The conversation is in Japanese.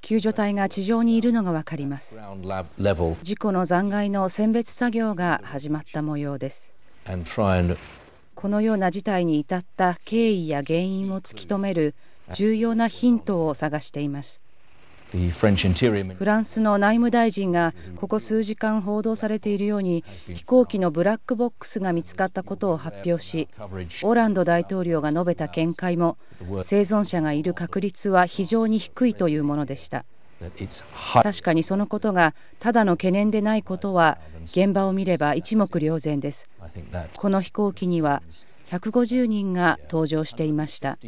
救助隊が地上にいるのが分かります事故の残骸の選別作業が始まった模様ですこのような事態に至った経緯や原因を突き止める重要なヒントを探していますフランスの内務大臣がここ数時間報道されているように飛行機のブラックボックスが見つかったことを発表しオランド大統領が述べた見解も生存者がいる確率は非常に低いというものでした確かにそのことがただの懸念でないことは現場を見れば一目瞭然ですこの飛行機には150人が搭乗していました